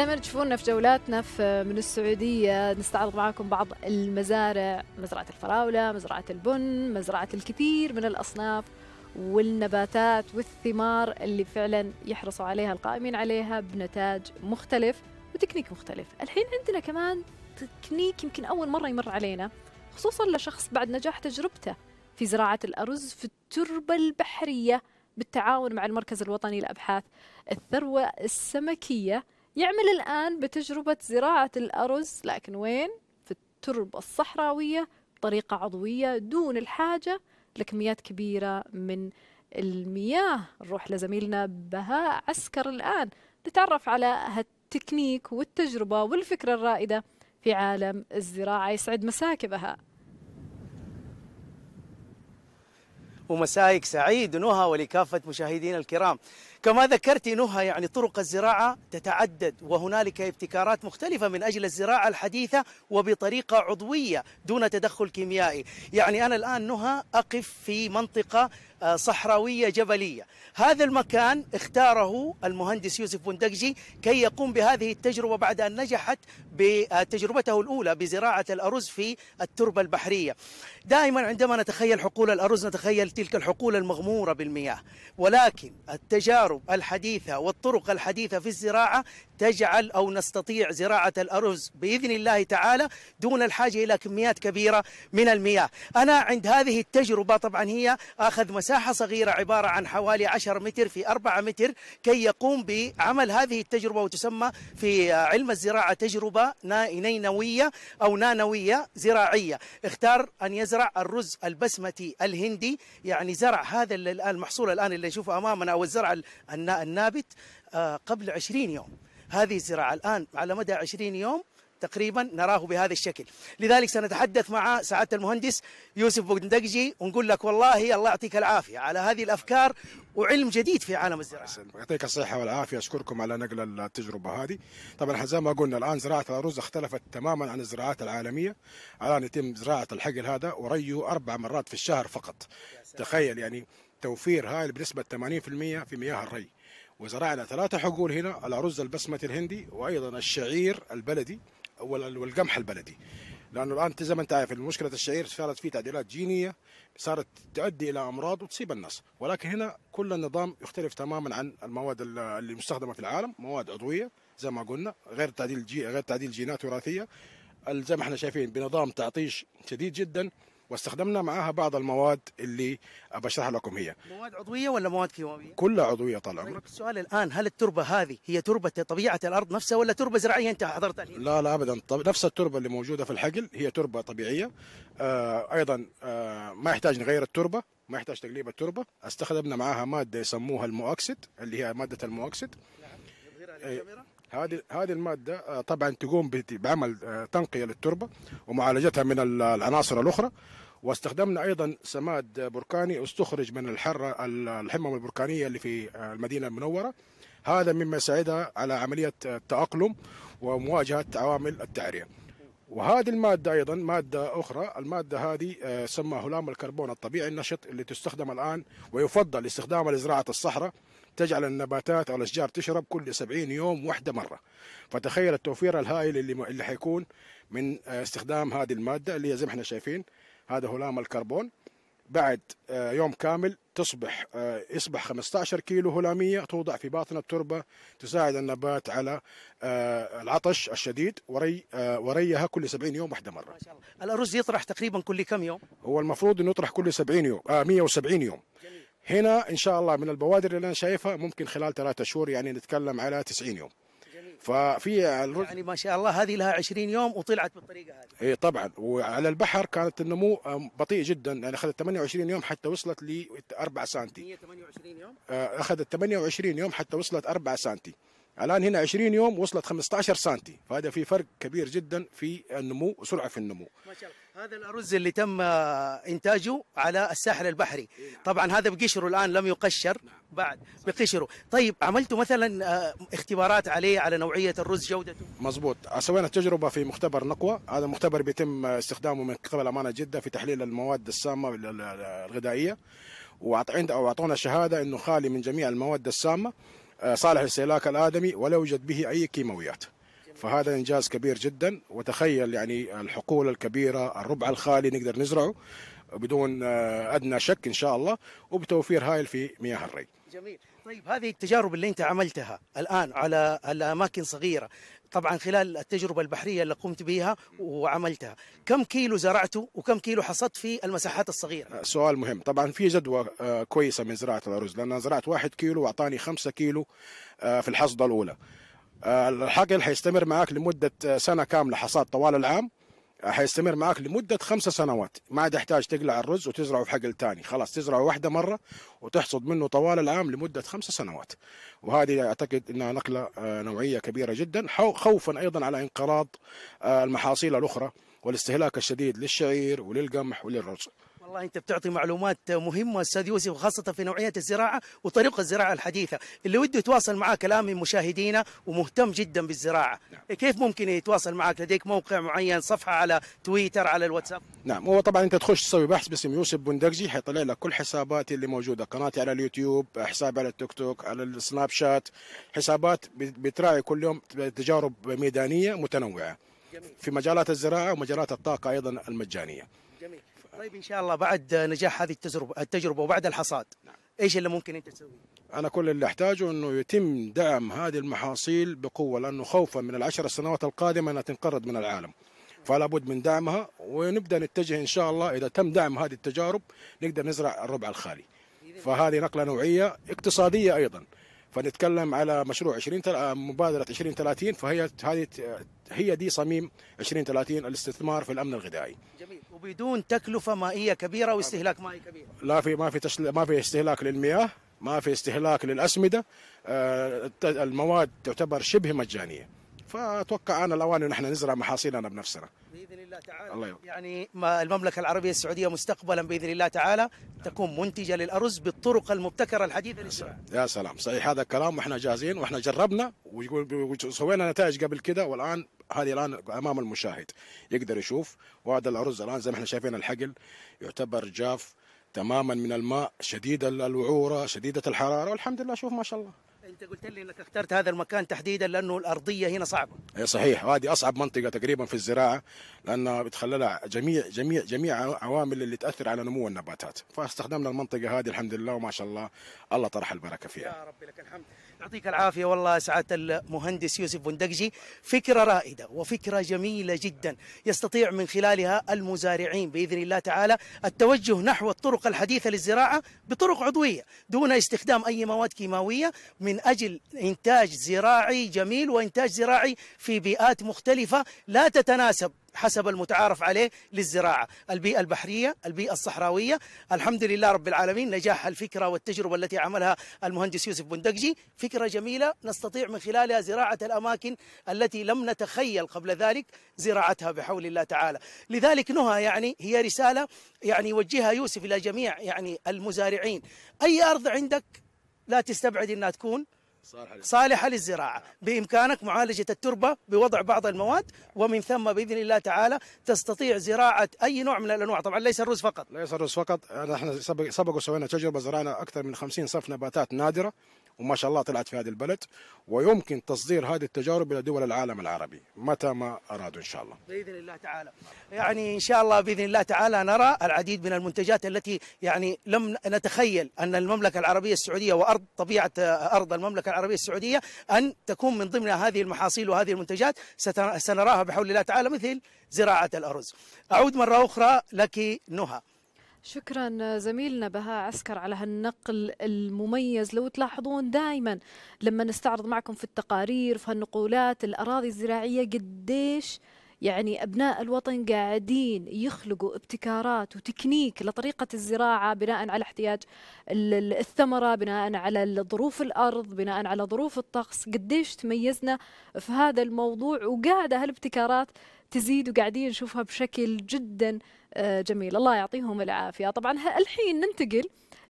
دائما تشوفونا في جولاتنا في من السعودية نستعرض معكم بعض المزارع مزرعة الفراولة مزرعة البن مزرعة الكثير من الأصناف والنباتات والثمار اللي فعلا يحرصوا عليها القائمين عليها بنتاج مختلف وتكنيك مختلف الحين عندنا كمان تكنيك يمكن أول مرة يمر علينا خصوصا لشخص بعد نجاح تجربته في زراعة الأرز في التربة البحرية بالتعاون مع المركز الوطني لأبحاث الثروة السمكية يعمل الآن بتجربة زراعة الأرز لكن وين؟ في التربة الصحراوية بطريقة عضوية دون الحاجة لكميات كبيرة من المياه نروح لزميلنا بهاء عسكر الآن نتعرف على هالتكنيك والتجربة والفكرة الرائدة في عالم الزراعة يسعد مساك بهاء ومسايك سعيد ونهى ولكافة مشاهدينا الكرام كما ذكرت نهى يعني طرق الزراعة تتعدد وهنالك ابتكارات مختلفة من أجل الزراعة الحديثة وبطريقة عضوية دون تدخل كيميائي يعني أنا الآن نهى أقف في منطقة آه، صحراوية جبلية هذا المكان اختاره المهندس يوسف بندقجي كي يقوم بهذه التجربة بعد أن نجحت بتجربته الأولى بزراعة الأرز في التربة البحرية دائما عندما نتخيل حقول الأرز نتخيل تلك الحقول المغمورة بالمياه ولكن التجارب التجارب الحديثة والطرق الحديثة في الزراعة تجعل أو نستطيع زراعة الأرز بإذن الله تعالى دون الحاجة إلى كميات كبيرة من المياه أنا عند هذه التجربة طبعا هي أخذ مساحة صغيرة عبارة عن حوالي 10 متر في 4 متر كي يقوم بعمل هذه التجربة وتسمى في علم الزراعة تجربة نينوية أو نانوية زراعية اختار أن يزرع الرز البسمتي الهندي يعني زرع هذا المحصول الآن اللي نشوفه أمامنا أو الزرع النابت آه، قبل 20 يوم هذه الزراعة الآن على مدى 20 يوم تقريبا نراه بهذا الشكل لذلك سنتحدث مع سعادة المهندس يوسف بندقجي ونقول لك والله الله يعطيك العافية على هذه الأفكار وعلم جديد في عالم الزراعة يعطيك الصحة والعافية أشكركم على نقل التجربة هذه طبعا زي ما قلنا الآن زراعة الأرز اختلفت تماما عن الزراعات العالمية الآن يتم زراعة الحقل هذا وريه أربع مرات في الشهر فقط تخيل يعني توفير هائل بنسبة 80% في مياه الري وزرعنا ثلاثة حقول هنا الأرز البسمتي الهندي وأيضا الشعير البلدي والقمح البلدي لانه الان زي ما انت عارف مشكله الشعير صارت فيه تعديلات جينيه صارت تؤدي الى امراض وتصيب الناس ولكن هنا كل النظام يختلف تماما عن المواد اللي مستخدمه في العالم مواد عضويه زي ما قلنا غير تعديل جي غير تعديل جينات وراثيه زي ما احنا شايفين بنظام تعطيش شديد جدا واستخدمنا معاها بعض المواد اللي بشرح لكم هي مواد عضويه ولا مواد كيماويه كلها عضويه طال طيب، عمرك السؤال الان هل التربه هذه هي تربه طبيعه الارض نفسها ولا تربه زراعيه انت حضرتها لا لا ابدا طب نفس التربه اللي موجوده في الحقل هي تربه طبيعيه آه ايضا آه ما يحتاج نغير التربه ما يحتاج تقليب التربه استخدمنا معاها ماده يسموها المؤكسد اللي هي ماده المؤكسد نعم آه، هذه هذه الماده آه، طبعا تقوم بعمل آه، تنقيه للتربه ومعالجتها من العناصر الاخرى واستخدمنا ايضا سماد بركاني استخرج من الحره الحمم البركانيه اللي في المدينه المنوره هذا مما يساعدها على عمليه التاقلم ومواجهه عوامل التعريه وهذه المادة أيضا مادة أخرى المادة هذه آه، سمى هلام الكربون الطبيعي النشط اللي تستخدم الآن ويفضل استخدامها لزراعة الصحراء تجعل النباتات أو الأشجار تشرب كل 70 يوم واحدة مرة فتخيل التوفير الهائل اللي, اللي حيكون من آه، استخدام هذه المادة اللي زي ما احنا شايفين هذا هلام الكربون بعد آه، يوم كامل تصبح آه، يصبح 15 كيلو هلاميه توضع في باطن التربه تساعد النبات على آه، العطش الشديد وري وريها كل 70 يوم واحده مره. ما شاء الله، الارز يطرح تقريبا كل كم يوم؟ هو المفروض انه يطرح كل 70 يوم آه 170 يوم. جميل. هنا ان شاء الله من البوادر اللي انا شايفها ممكن خلال ثلاثة شهور يعني نتكلم على 90 يوم. ففي الرز... يعني ما شاء الله هذه لها 20 يوم وطلعت بالطريقه هذه اي طبعا وعلى البحر كانت النمو بطيء جدا يعني اخذت 28 يوم حتى وصلت ل 4 سم 128 يوم آه، اخذت 28 يوم حتى وصلت 4 سم الان هنا 20 يوم وصلت 15 سم فهذا في فرق كبير جدا في النمو وسرعه في النمو ما شاء الله هذا الارز اللي تم انتاجه على الساحل البحري إيه، نعم. طبعا هذا بقشره الان لم يقشر نعم. بعد بقشره طيب عملتوا مثلا آه، اختبارات عليه على نوعيه الرز جودته مزبوط سوينا تجربه في مختبر نقوه هذا المختبر بيتم استخدامه من قبل امانه جده في تحليل المواد السامه الغذائيه واعطونا شهاده انه خالي من جميع المواد السامه آه، صالح للاستهلاك الادمي ولا يوجد به اي كيماويات فهذا انجاز كبير جدا وتخيل يعني الحقول الكبيره الربع الخالي نقدر نزرعه بدون آه، ادنى شك ان شاء الله وبتوفير هائل في مياه الري. جميل، طيب هذه التجارب اللي انت عملتها الان على الاماكن صغيره، طبعا خلال التجربه البحريه اللي قمت بها وعملتها، كم كيلو زرعته وكم كيلو حصدت في المساحات الصغيره؟ آه، سؤال مهم، طبعا في جدوى آه، كويسه من زراعه الارز لان زرعت واحد كيلو واعطاني خمسة كيلو في الحصده الاولى. آه، الحقل حيستمر معاك لمدة آه، سنة كاملة حصاد طوال العام آه، حيستمر معاك لمدة خمسة سنوات ما عاد يحتاج تقلع الرز وتزرعه في حقل ثاني خلاص تزرعه واحدة مرة وتحصد منه طوال العام لمدة خمسة سنوات وهذه أعتقد أنها نقلة نوعية كبيرة جدا خوفا أيضا على انقراض المحاصيل الأخرى والاستهلاك الشديد للشعير وللقمح وللرز والله انت بتعطي معلومات مهمه استاذ يوسف وخاصه في نوعيه الزراعه وطريقه الزراعه الحديثه، اللي وده يتواصل معك الان من مشاهدينا ومهتم جدا بالزراعه، نعم. كيف ممكن يتواصل معك؟ لديك موقع معين، صفحه على تويتر، على الواتساب؟ نعم هو طبعا انت تخش تسوي بحث باسم يوسف بندقجي حيطلع لك كل حساباتي اللي موجوده، قناتي على اليوتيوب، حسابي على التيك توك، على السناب شات، حسابات بتراعي كل يوم تجارب ميدانيه متنوعه. جميل. في مجالات الزراعه ومجالات الطاقه ايضا المجانيه. جميل. طيب ان شاء الله بعد نجاح هذه التجربه التجربه وبعد الحصاد نعم. ايش اللي ممكن انت تسويه؟ انا كل اللي احتاجه انه يتم دعم هذه المحاصيل بقوه لانه خوفا من العشر سنوات القادمه انها تنقرض من العالم. فلا بد من دعمها ونبدا نتجه ان شاء الله اذا تم دعم هذه التجارب نقدر نزرع الربع الخالي. فهذه نقله نوعيه اقتصاديه ايضا. فنتكلم على مشروع 20 تل... آه، مبادره 2030 فهي هذه هي دي صميم 2030 الاستثمار في الامن الغذائي. جميل وبدون تكلفه مائيه كبيره واستهلاك مائي كبير. لا في ما في تشل... ما في استهلاك للمياه، ما في استهلاك للاسمده، آه، المواد تعتبر شبه مجانيه. فاتوقع انا الاوان ان احنا نزرع محاصيلنا بنفسنا باذن الله تعالى الله يعني ما المملكه العربيه السعوديه مستقبلا باذن الله تعالى تكون منتجه للارز بالطرق المبتكره الحديثه للزراعه يا سلام صحيح هذا الكلام واحنا جاهزين واحنا جربنا وسوينا نتائج قبل كده والان هذه الان امام المشاهد يقدر يشوف وهذا الارز الان زي ما احنا شايفين الحقل يعتبر جاف تماما من الماء شديد الوعوره شديده الحراره والحمد لله شوف ما شاء الله انت قلت لي انك اخترت هذا المكان تحديدا لانه الارضيه هنا صعبه اي صحيح وهذه اصعب منطقه تقريبا في الزراعه لان بتخللها جميع جميع جميع عوامل اللي تاثر على نمو النباتات فاستخدمنا المنطقه هذه الحمد لله وما شاء الله الله طرح البركه فيها يا رب لك الحمد يعطيك العافيه والله سعاده المهندس يوسف بندقجي فكره رائده وفكره جميله جدا يستطيع من خلالها المزارعين باذن الله تعالى التوجه نحو الطرق الحديثه للزراعه بطرق عضويه دون استخدام اي مواد كيماويه من اجل انتاج زراعي جميل وانتاج زراعي في بيئات مختلفه لا تتناسب حسب المتعارف عليه للزراعة البيئة البحرية البيئة الصحراوية الحمد لله رب العالمين نجاح الفكرة والتجربة التي عملها المهندس يوسف بندقجي فكرة جميلة نستطيع من خلالها زراعة الأماكن التي لم نتخيل قبل ذلك زراعتها بحول الله تعالى لذلك نهى يعني هي رسالة يعني يوجهها يوسف إلى جميع يعني المزارعين أي أرض عندك لا تستبعد أنها تكون صالحة للزراعة بإمكانك معالجة التربة بوضع بعض المواد ومن ثم بإذن الله تعالى تستطيع زراعة أي نوع من الأنواع طبعا ليس الرز فقط ليس الرز فقط احنا سبق, سبق وسوينا تجربة زرعنا أكثر من 50 صف نباتات نادرة وما شاء الله طلعت في هذه البلد ويمكن تصدير هذه التجارب الى دول العالم العربي متى ما ارادوا ان شاء الله. باذن الله تعالى. يعني ان شاء الله باذن الله تعالى نرى العديد من المنتجات التي يعني لم نتخيل ان المملكه العربيه السعوديه وارض طبيعه ارض المملكه العربيه السعوديه ان تكون من ضمن هذه المحاصيل وهذه المنتجات سنراها بحول الله تعالى مثل زراعه الارز. اعود مره اخرى لك نهى. شكرا زميلنا بهاء عسكر على هالنقل المميز لو تلاحظون دائما لما نستعرض معكم في التقارير في هالنقولات الأراضي الزراعية قديش يعني أبناء الوطن قاعدين يخلقوا ابتكارات وتكنيك لطريقة الزراعة بناء على احتياج الثمرة بناء على ظروف الأرض بناء على ظروف الطقس قديش تميزنا في هذا الموضوع وقاعدة هالابتكارات تزيد وقاعدين نشوفها بشكل جدا آه، جميل الله يعطيهم العافية طبعا الحين ننتقل